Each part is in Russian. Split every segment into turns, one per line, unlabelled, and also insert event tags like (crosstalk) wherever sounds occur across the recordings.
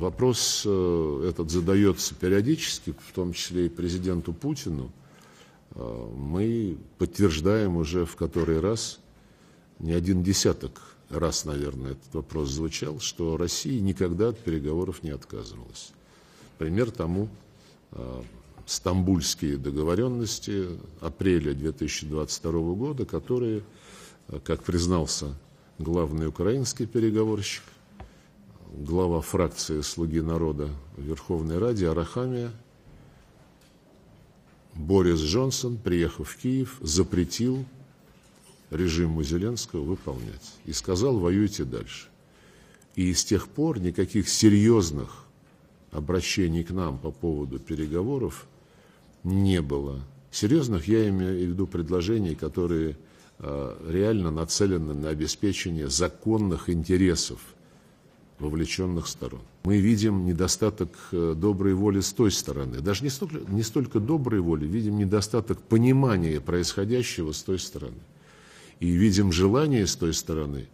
Вопрос э, этот задается периодически, в том числе и президенту Путину. Э, мы подтверждаем уже в который раз, не один десяток раз, наверное, этот вопрос звучал, что Россия никогда от переговоров не отказывалась. Пример тому э, стамбульские договоренности апреля 2022 года, которые, как признался главный украинский переговорщик, глава фракции «Слуги народа» в Верховной Раде Арахамия Борис Джонсон, приехав в Киев, запретил режиму Зеленского выполнять и сказал «воюйте дальше». И с тех пор никаких серьезных обращений к нам по поводу переговоров не было. Серьезных я имею в виду предложений, которые э, реально нацелены на обеспечение законных интересов – вовлеченных сторон. Мы видим недостаток э, доброй воли с той стороны. Даже не столько, не столько доброй воли, видим недостаток понимания происходящего с той стороны. И видим желание с той стороны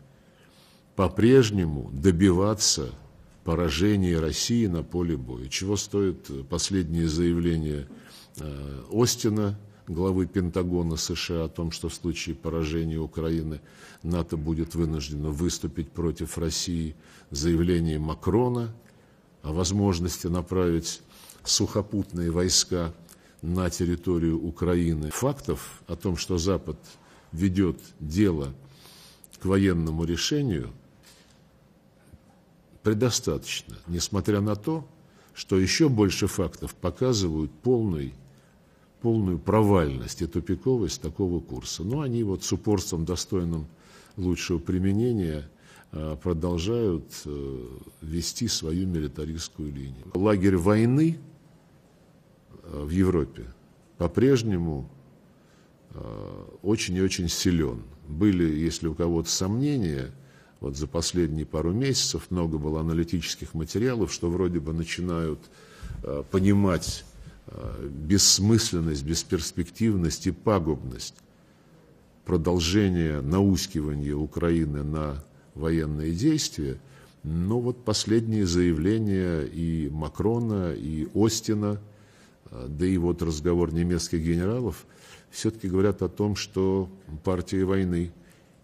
по-прежнему добиваться поражения России на поле боя. Чего стоит э, последнее заявление э, Остина главы Пентагона США о том, что в случае поражения Украины НАТО будет вынуждено выступить против России, заявление Макрона о возможности направить сухопутные войска на территорию Украины. Фактов о том, что Запад ведет дело к военному решению, предостаточно, несмотря на то, что еще больше фактов показывают полный полную провальность и тупиковость такого курса. Но они вот с упорством, достойным лучшего применения, э, продолжают э, вести свою милитаристскую линию. Лагерь войны э, в Европе по-прежнему очень и очень силен. Были, если у кого-то сомнения, вот за последние пару месяцев много было аналитических материалов, что вроде бы начинают понимать бессмысленность, бесперспективность и пагубность продолжения наускивания Украины на военные действия, но вот последние заявления и Макрона, и Остина, э, да и вот разговор немецких генералов, все-таки говорят о том, что партия войны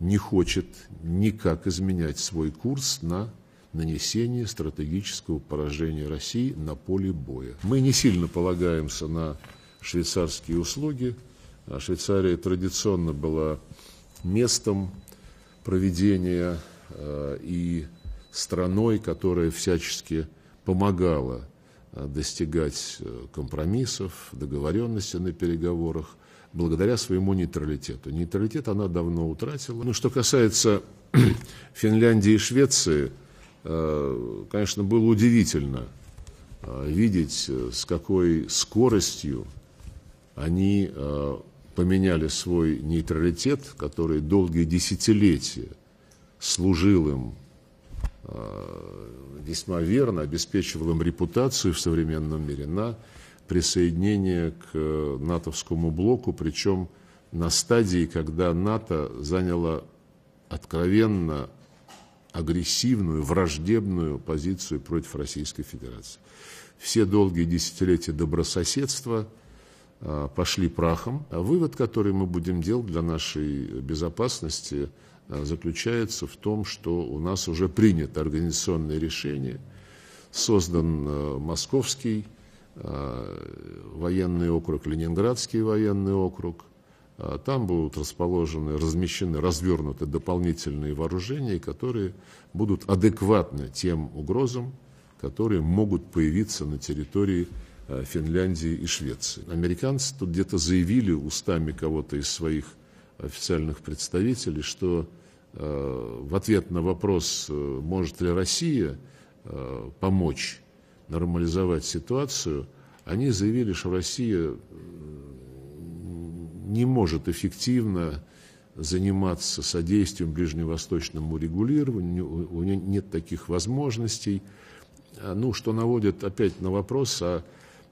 не хочет никак изменять свой курс на нанесение стратегического поражения России на поле боя. Мы не сильно полагаемся на швейцарские услуги. А Швейцария традиционно была местом проведения э, и страной, которая всячески помогала э, достигать э, компромиссов, договоренности на переговорах благодаря своему нейтралитету. Нейтралитет она давно утратила. Ну, что касается (clears throat) Финляндии и Швеции – Э, конечно, было удивительно э, видеть, э, с какой скоростью они поменяли свой нейтралитет, который долгие десятилетия служил им весьма верно, обеспечивал им репутацию в современном мире на присоединение к натовскому блоку, причем на стадии, когда НАТО заняло откровенно агрессивную, враждебную позицию против Российской Федерации. Все долгие десятилетия добрососедства а, пошли прахом. А вывод, который мы будем делать для нашей безопасности, а, заключается в том, что у нас уже принято организационное решение, создан а, Московский военный округ, Ленинградский военный округ – а там будут расположены, размещены, развернуты дополнительные вооружения, которые будут адекватны тем угрозам, которые могут появиться на территории э, Финляндии и Швеции. Американцы тут где-то заявили устами кого-то из своих официальных представителей, что э, в ответ на вопрос, э, может ли Россия помочь нормализовать ситуацию, они заявили, что Россия не может эффективно заниматься содействием ближневосточному регулированию, у нее нет таких возможностей. А, ну, что наводит опять на вопрос, а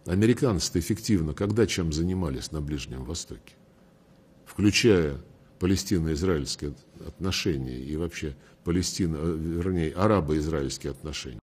американцы-то эффективно когда чем занимались на Ближнем Востоке? Включая палестино-израильские отношения и вообще палестино, э, вернее, арабо-израильские отношения.